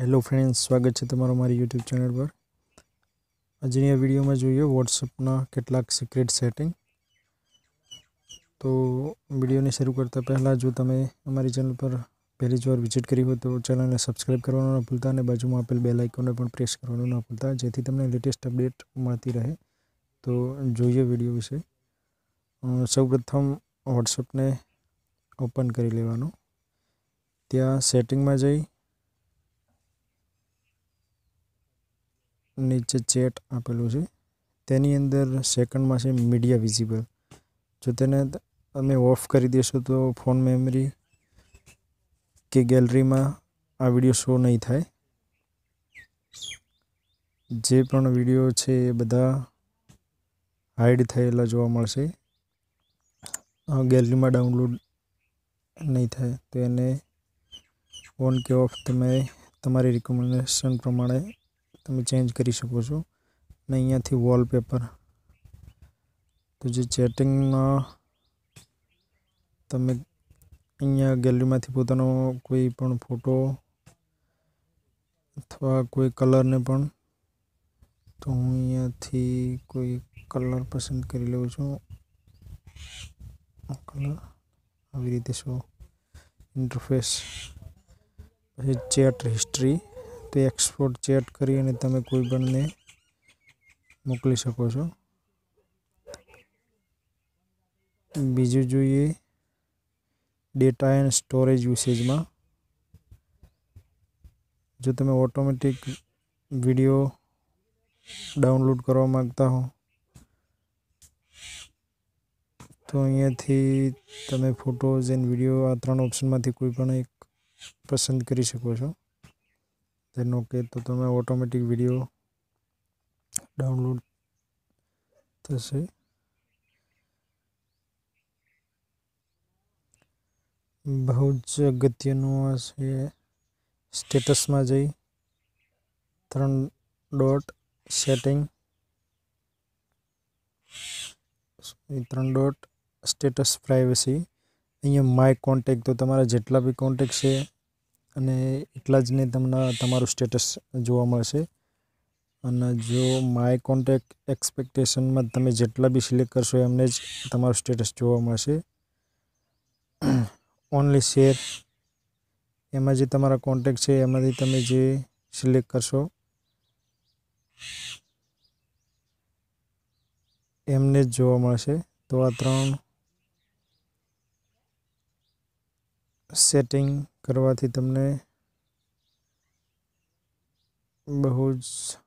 hello friends स्वागत है तरह मेरी यूट्यूब चैनल पर आज वीडियो में जुए व्हाट्सअपना के सिक्रेट सैटिंग तो वीडियो ने शुरू करता पहला जो ते अमरी चैनल पर पहली जो विजिट करी हो तो चैनल ने सब्सक्राइब करवा न भूलता और बाजू में आप बेलाइकोन ने प्रेस करने न भूलता जमने लेटेस्ट अपडेट मती रहे तो जो है वीडियो विषय सौ प्रथम व्हाट्सअप ने ओपन कर लेवा त्या सैटिंग में जाइ નીચે ચેટ આપેલું છે તેની અંદર સેકન્ડમાં છે મીડિયા વિઝિબલ જો તમે અમે ઓફ કરી દેશો તો ફોન મેમરી કે ગેલેરીમાં આ વિડિયો શો નહીં થાય જે પણ વિડિયો છે બધા હાઇડ થયેલા જોવા મળશે આ ગેલેરીમાં ડાઉનલોડ નહીં થાય તો એને ફોન કે ઓફ તમે તમારી રેકમેન્ડેશન પ્રમાણે तुम चेंज कर सको हो ना यहां से वॉलपेपर तुझे चैटिंग में तुम्हें यहां गैलरी में से પોતાનો કોઈ પણ ફોટો अथवा કોઈ કલર ને પણ તો હું અહીંયાથી કોઈ કલર પસંદ કરી લઉં છું આ કલર આ રીતે જો ઇન્ટરફેસ પછી chat history તે એક્સપોર્ટ ચેટ કરી અને તમે કોઈ પણને મોકલી શકો છો બીજું જોઈએ ડેટા એન્ડ સ્ટોરેજ યુસેજમાં જો તમે ઓટોમેટિક વિડીયો ડાઉનલોડ કરવા માગતા હો તો અહીંયાથી તમે ફોટોઝ એન્ડ વિડીયો આ ત્રણ ઓપ્શનમાંથી કોઈ પણ એક પસંદ કરી શકો છો देन ओके तो तुम्हें ऑटोमेटिक वीडियो डाउनलोड से बहुज अगत्य स्टेटस में जाइ तर डॉट सेटिंग तर डॉट स्टेटस प्राइवेसी अँ मै कॉन्टेक्ट तो तरह जटला भी कॉन्टेक्ट है અને એટલા જ ને તમને તમારો સ્ટેટસ જોવા મળશે અને જો માય કોન્ટેક્ટ એક્સપેક્ટેશન માં તમે જેટલા ભી સિલેક્ટ કરશો એમને જ તમારો સ્ટેટસ જોવા મળશે ઓન્લી શેડ એમ આજે તમારો કોન્ટેક્ટ છે એમ આજે તમે જે સિલેક્ટ કરશો એમને જ જોવા મળશે તો આ ત્રણ सेटिंग करवा तमने बहुज